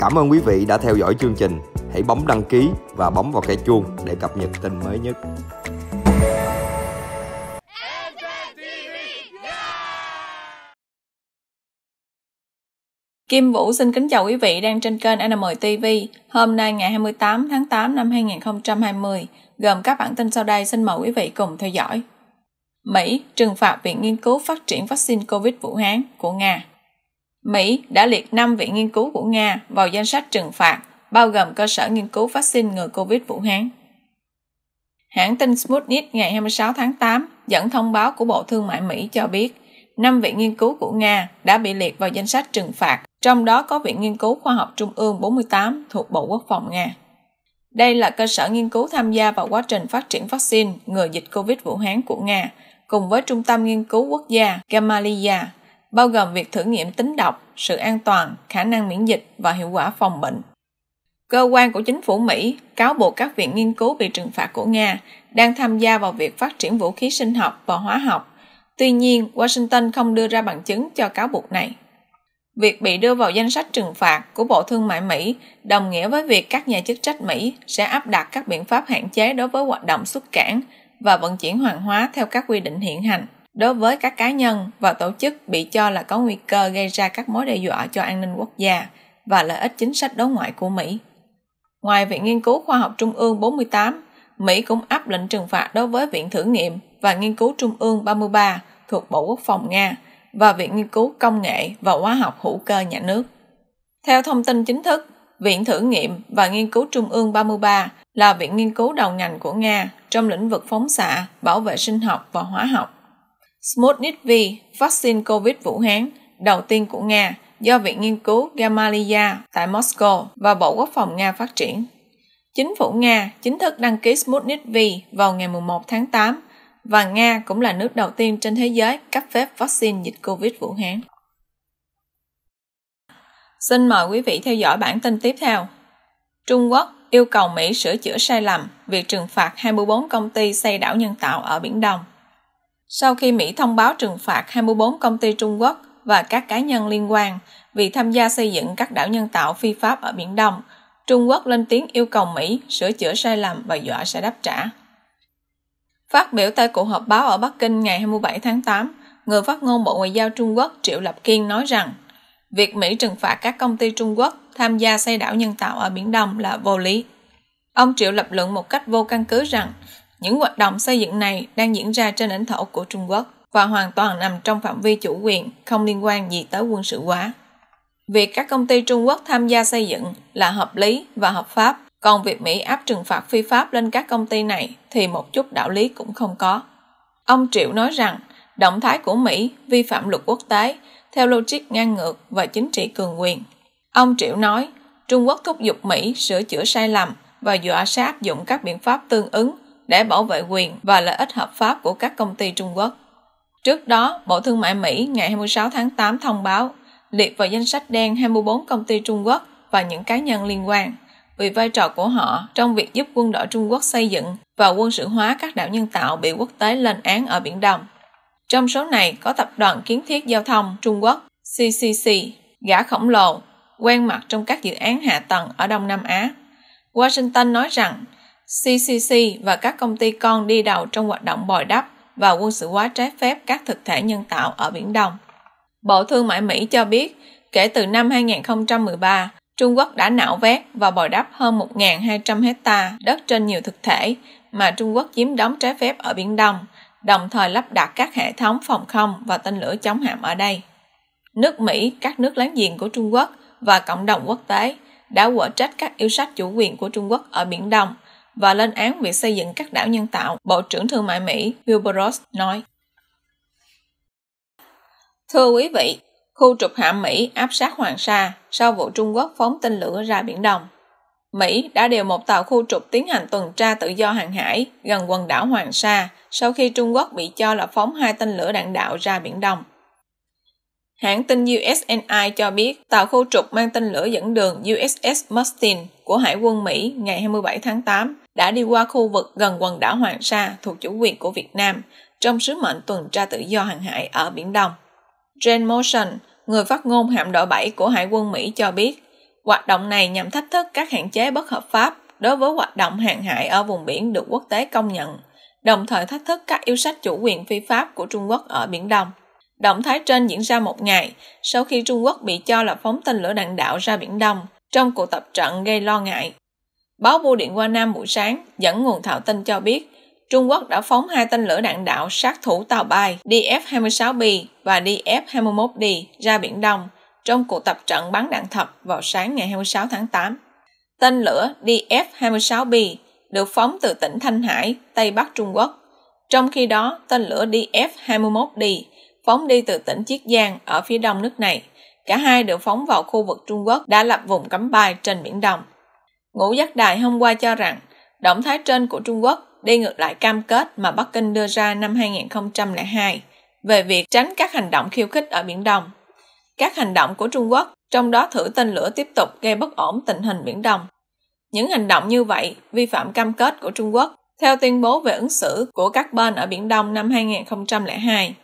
Cảm ơn quý vị đã theo dõi chương trình. Hãy bấm đăng ký và bấm vào cái chuông để cập nhật tin mới nhất. Kim Vũ xin kính chào quý vị đang trên kênh TV Hôm nay ngày 28 tháng 8 năm 2020, gồm các bản tin sau đây xin mời quý vị cùng theo dõi. Mỹ trừng phạt Viện Nghiên cứu Phát triển Vaccine COVID Vũ Hán của Nga Mỹ đã liệt 5 viện nghiên cứu của Nga vào danh sách trừng phạt, bao gồm cơ sở nghiên cứu vaccine ngừa COVID Vũ Hán. Hãng tin Sputnik ngày 26 tháng 8 dẫn thông báo của Bộ Thương mại Mỹ cho biết, 5 viện nghiên cứu của Nga đã bị liệt vào danh sách trừng phạt, trong đó có Viện Nghiên cứu Khoa học Trung ương 48 thuộc Bộ Quốc phòng Nga. Đây là cơ sở nghiên cứu tham gia vào quá trình phát triển vaccine ngừa dịch COVID Vũ Hán của Nga, cùng với Trung tâm Nghiên cứu Quốc gia Gamaleya bao gồm việc thử nghiệm tính độc, sự an toàn, khả năng miễn dịch và hiệu quả phòng bệnh. Cơ quan của chính phủ Mỹ cáo buộc các viện nghiên cứu bị trừng phạt của Nga đang tham gia vào việc phát triển vũ khí sinh học và hóa học. Tuy nhiên, Washington không đưa ra bằng chứng cho cáo buộc này. Việc bị đưa vào danh sách trừng phạt của Bộ Thương mại Mỹ đồng nghĩa với việc các nhà chức trách Mỹ sẽ áp đặt các biện pháp hạn chế đối với hoạt động xuất cảng và vận chuyển hoàng hóa theo các quy định hiện hành đối với các cá nhân và tổ chức bị cho là có nguy cơ gây ra các mối đe dọa cho an ninh quốc gia và lợi ích chính sách đối ngoại của Mỹ. Ngoài Viện Nghiên cứu Khoa học Trung ương 48, Mỹ cũng áp lệnh trừng phạt đối với Viện Thử nghiệm và Nghiên cứu Trung ương 33 thuộc Bộ Quốc phòng Nga và Viện Nghiên cứu Công nghệ và Hóa học Hữu cơ Nhà nước. Theo thông tin chính thức, Viện Thử nghiệm và Nghiên cứu Trung ương 33 là viện nghiên cứu đầu ngành của Nga trong lĩnh vực phóng xạ, bảo vệ sinh học và hóa học Sputnik V, vaccine COVID Vũ Hán, đầu tiên của Nga do Viện Nghiên cứu Gamaleya tại Moscow và Bộ Quốc phòng Nga phát triển. Chính phủ Nga chính thức đăng ký Sputnik V vào ngày 1 tháng 8 và Nga cũng là nước đầu tiên trên thế giới cấp phép vaccine dịch COVID Vũ Hán. Xin mời quý vị theo dõi bản tin tiếp theo. Trung Quốc yêu cầu Mỹ sửa chữa sai lầm việc trừng phạt 24 công ty xây đảo nhân tạo ở Biển Đông sau khi Mỹ thông báo trừng phạt 24 công ty Trung Quốc và các cá nhân liên quan vì tham gia xây dựng các đảo nhân tạo phi pháp ở Biển Đông, Trung Quốc lên tiếng yêu cầu Mỹ sửa chữa sai lầm và dọa sẽ đáp trả. Phát biểu tại cuộc họp báo ở Bắc Kinh ngày 27 tháng 8, người phát ngôn Bộ Ngoại giao Trung Quốc Triệu Lập Kiên nói rằng việc Mỹ trừng phạt các công ty Trung Quốc tham gia xây đảo nhân tạo ở Biển Đông là vô lý. Ông Triệu lập luận một cách vô căn cứ rằng những hoạt động xây dựng này đang diễn ra trên lãnh thổ của Trung Quốc và hoàn toàn nằm trong phạm vi chủ quyền, không liên quan gì tới quân sự hóa. Việc các công ty Trung Quốc tham gia xây dựng là hợp lý và hợp pháp, còn việc Mỹ áp trừng phạt phi pháp lên các công ty này thì một chút đạo lý cũng không có. Ông Triệu nói rằng, động thái của Mỹ vi phạm luật quốc tế theo logic ngang ngược và chính trị cường quyền. Ông Triệu nói, Trung Quốc thúc giục Mỹ sửa chữa sai lầm và dọa sẽ áp dụng các biện pháp tương ứng để bảo vệ quyền và lợi ích hợp pháp của các công ty Trung Quốc. Trước đó, Bộ Thương mại Mỹ ngày 26 tháng 8 thông báo liệt vào danh sách đen 24 công ty Trung Quốc và những cá nhân liên quan vì vai trò của họ trong việc giúp quân đội Trung Quốc xây dựng và quân sự hóa các đảo nhân tạo bị quốc tế lên án ở Biển Đông. Trong số này có Tập đoàn Kiến thiết Giao thông Trung Quốc CCC, gã khổng lồ, quen mặt trong các dự án hạ tầng ở Đông Nam Á. Washington nói rằng CCC và các công ty con đi đầu trong hoạt động bồi đắp và quân sự hóa trái phép các thực thể nhân tạo ở Biển Đông. Bộ Thương mại Mỹ cho biết, kể từ năm 2013, Trung Quốc đã nạo vét và bồi đắp hơn 1.200 hecta đất trên nhiều thực thể mà Trung Quốc chiếm đóng trái phép ở Biển Đông, đồng thời lắp đặt các hệ thống phòng không và tên lửa chống hạm ở đây. Nước Mỹ, các nước láng giềng của Trung Quốc và cộng đồng quốc tế đã quở trách các yêu sách chủ quyền của Trung Quốc ở Biển Đông – và lên án việc xây dựng các đảo nhân tạo, Bộ trưởng Thương mại Mỹ Wilbur Ross nói. Thưa quý vị, khu trục hạm Mỹ áp sát Hoàng Sa sau vụ Trung Quốc phóng tên lửa ra Biển Đông. Mỹ đã điều một tàu khu trục tiến hành tuần tra tự do hàng hải gần quần đảo Hoàng Sa sau khi Trung Quốc bị cho là phóng hai tên lửa đạn đạo ra Biển Đông. Hãng tin USNI cho biết tàu khu trục mang tên lửa dẫn đường USS Mustin của Hải quân Mỹ ngày 27 tháng 8 đã đi qua khu vực gần quần đảo Hoàng Sa thuộc chủ quyền của Việt Nam trong sứ mệnh tuần tra tự do hàng hải ở Biển Đông. Jane Motion, người phát ngôn hạm đội 7 của Hải quân Mỹ cho biết, hoạt động này nhằm thách thức các hạn chế bất hợp pháp đối với hoạt động hàng hải ở vùng biển được quốc tế công nhận, đồng thời thách thức các yêu sách chủ quyền phi pháp của Trung Quốc ở Biển Đông. Động thái trên diễn ra một ngày sau khi Trung Quốc bị cho là phóng tên lửa đạn đạo ra Biển Đông trong cuộc tập trận gây lo ngại Báo Bưu điện qua Nam buổi sáng dẫn nguồn thạo tin cho biết Trung Quốc đã phóng hai tên lửa đạn đạo sát thủ tàu bay DF-26B và DF-21D ra Biển Đông trong cuộc tập trận bắn đạn thật vào sáng ngày 26 tháng 8. Tên lửa DF-26B được phóng từ tỉnh Thanh Hải, Tây Bắc Trung Quốc. Trong khi đó, tên lửa DF-21D phóng đi từ tỉnh Chiết Giang ở phía đông nước này. Cả hai đều phóng vào khu vực Trung Quốc đã lập vùng cấm bay trên Biển Đông. Ngũ giác đài hôm qua cho rằng động thái trên của Trung Quốc đi ngược lại cam kết mà Bắc Kinh đưa ra năm 2002 về việc tránh các hành động khiêu khích ở Biển Đông. Các hành động của Trung Quốc, trong đó thử tên lửa tiếp tục gây bất ổn tình hình Biển Đông. Những hành động như vậy vi phạm cam kết của Trung Quốc theo tuyên bố về ứng xử của các bên ở Biển Đông năm 2002,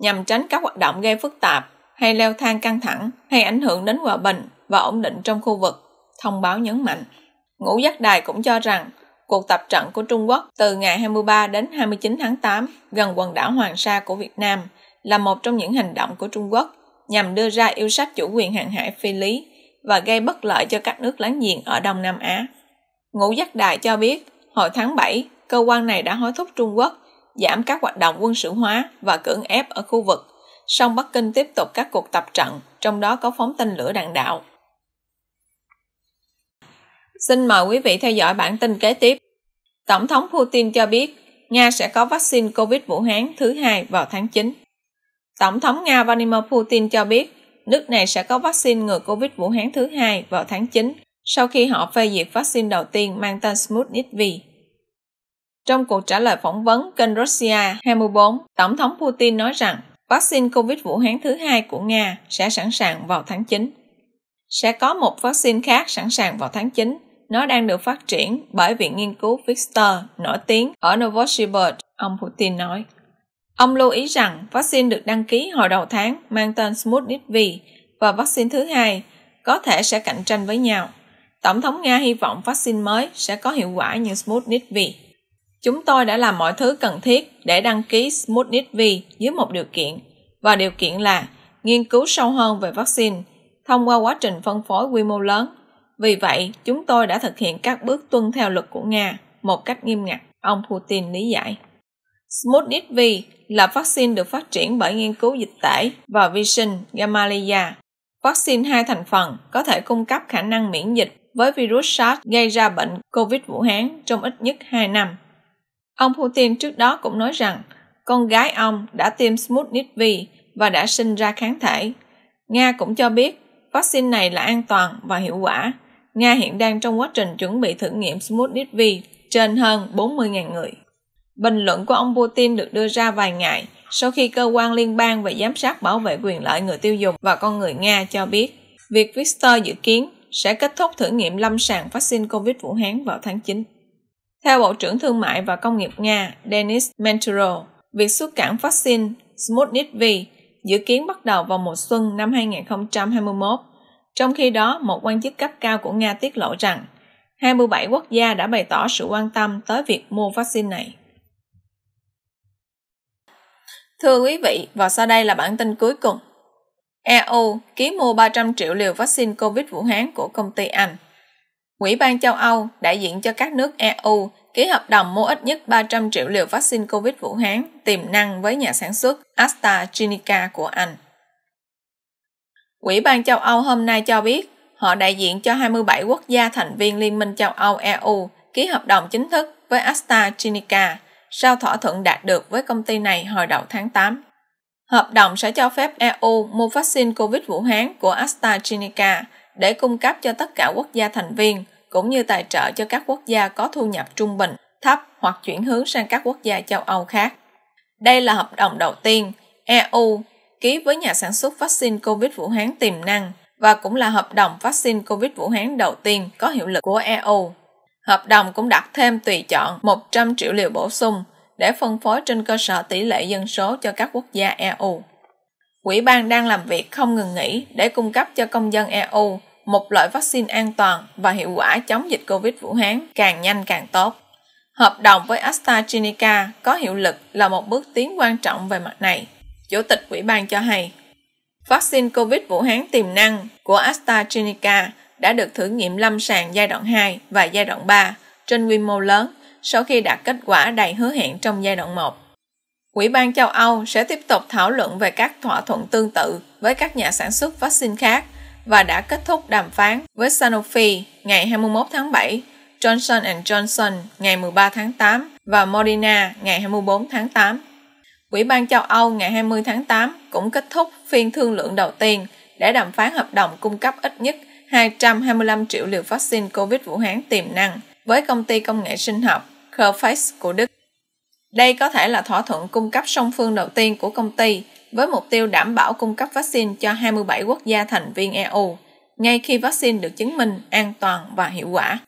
nhằm tránh các hoạt động gây phức tạp hay leo thang căng thẳng hay ảnh hưởng đến hòa bình và ổn định trong khu vực thông báo nhấn mạnh. Ngũ giác đài cũng cho rằng cuộc tập trận của Trung Quốc từ ngày 23 đến 29 tháng 8 gần quần đảo Hoàng Sa của Việt Nam là một trong những hành động của Trung Quốc nhằm đưa ra yêu sách chủ quyền hàng hải phi lý và gây bất lợi cho các nước láng giềng ở Đông Nam Á. Ngũ Giác Đài cho biết, hồi tháng 7, cơ quan này đã hối thúc Trung Quốc giảm các hoạt động quân sự hóa và cưỡng ép ở khu vực, song Bắc Kinh tiếp tục các cuộc tập trận, trong đó có phóng tên lửa đạn đạo. Xin mời quý vị theo dõi bản tin kế tiếp. Tổng thống Putin cho biết Nga sẽ có vaccine COVID Vũ Hán thứ hai vào tháng 9. Tổng thống Nga Vladimir Putin cho biết nước này sẽ có vaccine ngừa COVID Vũ Hán thứ hai vào tháng 9 sau khi họ phê duyệt vaccine đầu tiên mang tên Sputnik V. Trong cuộc trả lời phỏng vấn kênh Russia 24, Tổng thống Putin nói rằng vaccine COVID Vũ Hán thứ hai của Nga sẽ sẵn sàng vào tháng 9. Sẽ có một vaccine khác sẵn sàng vào tháng 9 nó đang được phát triển bởi Viện Nghiên cứu Pasteur nổi tiếng ở Novosibirsk, ông Putin nói. Ông lưu ý rằng vaccine được đăng ký hồi đầu tháng mang tên Sputnik V và vaccine thứ hai có thể sẽ cạnh tranh với nhau. Tổng thống Nga hy vọng vaccine mới sẽ có hiệu quả như Sputnik V. Chúng tôi đã làm mọi thứ cần thiết để đăng ký Sputnik V dưới một điều kiện, và điều kiện là nghiên cứu sâu hơn về vaccine thông qua quá trình phân phối quy mô lớn vì vậy, chúng tôi đã thực hiện các bước tuân theo luật của Nga một cách nghiêm ngặt, ông Putin lý giải. Sputnik V là vaccine được phát triển bởi nghiên cứu dịch tễ và vi sinh Gamaleya. Vaccine hai thành phần có thể cung cấp khả năng miễn dịch với virus SARS gây ra bệnh COVID Vũ Hán trong ít nhất 2 năm. Ông Putin trước đó cũng nói rằng con gái ông đã tiêm Sputnik V và đã sinh ra kháng thể. Nga cũng cho biết vaccine này là an toàn và hiệu quả Nga hiện đang trong quá trình chuẩn bị thử nghiệm Sputnik V trên hơn 40.000 người. Bình luận của ông Putin được đưa ra vài ngày sau khi cơ quan liên bang về giám sát bảo vệ quyền lợi người tiêu dùng và con người Nga cho biết việc Pfizer dự kiến sẽ kết thúc thử nghiệm lâm sàng vaccine COVID Vũ Hán vào tháng 9. Theo Bộ trưởng Thương mại và Công nghiệp Nga Denis Menturo, việc xuất cảng vaccine Sputnik V dự kiến bắt đầu vào mùa xuân năm 2021 trong khi đó, một quan chức cấp cao của Nga tiết lộ rằng 27 quốc gia đã bày tỏ sự quan tâm tới việc mua vaccine này. Thưa quý vị, và sau đây là bản tin cuối cùng. EU ký mua 300 triệu liều vaccine COVID Vũ Hán của công ty Anh. Ủy ban châu Âu đại diện cho các nước EU ký hợp đồng mua ít nhất 300 triệu liều vaccine COVID Vũ Hán tiềm năng với nhà sản xuất AstraZeneca của Anh. Ủy ban châu Âu hôm nay cho biết họ đại diện cho 27 quốc gia thành viên Liên minh châu Âu EU ký hợp đồng chính thức với AstraZeneca sau thỏa thuận đạt được với công ty này hồi đầu tháng 8. Hợp đồng sẽ cho phép EU mua vaccine COVID Vũ Hán của AstraZeneca để cung cấp cho tất cả quốc gia thành viên, cũng như tài trợ cho các quốc gia có thu nhập trung bình, thấp hoặc chuyển hướng sang các quốc gia châu Âu khác. Đây là hợp đồng đầu tiên EU ký với nhà sản xuất vaccine COVID Vũ Hán tiềm năng và cũng là hợp đồng vaccine COVID Vũ Hán đầu tiên có hiệu lực của EU. Hợp đồng cũng đặt thêm tùy chọn 100 triệu liều bổ sung để phân phối trên cơ sở tỷ lệ dân số cho các quốc gia EU. Quỹ ban đang làm việc không ngừng nghỉ để cung cấp cho công dân EU một loại vaccine an toàn và hiệu quả chống dịch COVID Vũ Hán càng nhanh càng tốt. Hợp đồng với AstraZeneca có hiệu lực là một bước tiến quan trọng về mặt này. Chủ tịch Ủy ban cho hay, vaccine COVID Vũ Hán tiềm năng của AstraZeneca đã được thử nghiệm lâm sàng giai đoạn 2 và giai đoạn 3 trên quy mô lớn sau khi đạt kết quả đầy hứa hẹn trong giai đoạn 1. Ủy ban châu Âu sẽ tiếp tục thảo luận về các thỏa thuận tương tự với các nhà sản xuất vaccine khác và đã kết thúc đàm phán với Sanofi ngày 21 tháng 7, Johnson Johnson ngày 13 tháng 8 và Moderna ngày 24 tháng 8. Quỹ ban châu Âu ngày 20 tháng 8 cũng kết thúc phiên thương lượng đầu tiên để đàm phán hợp đồng cung cấp ít nhất 225 triệu liều vaccine COVID Vũ Hán tiềm năng với công ty công nghệ sinh học Kerface của Đức. Đây có thể là thỏa thuận cung cấp song phương đầu tiên của công ty với mục tiêu đảm bảo cung cấp vaccine cho 27 quốc gia thành viên EU ngay khi vaccine được chứng minh an toàn và hiệu quả.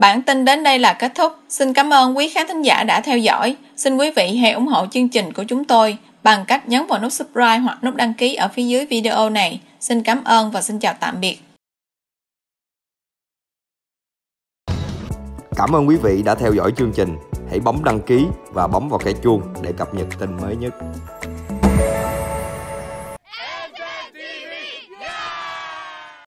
Bản tin đến đây là kết thúc. Xin cảm ơn quý khán thính giả đã theo dõi. Xin quý vị hãy ủng hộ chương trình của chúng tôi bằng cách nhấn vào nút subscribe hoặc nút đăng ký ở phía dưới video này. Xin cảm ơn và xin chào tạm biệt. Cảm ơn quý vị đã theo dõi chương trình. Hãy bấm đăng ký và bấm vào cái chuông để cập nhật tin mới nhất.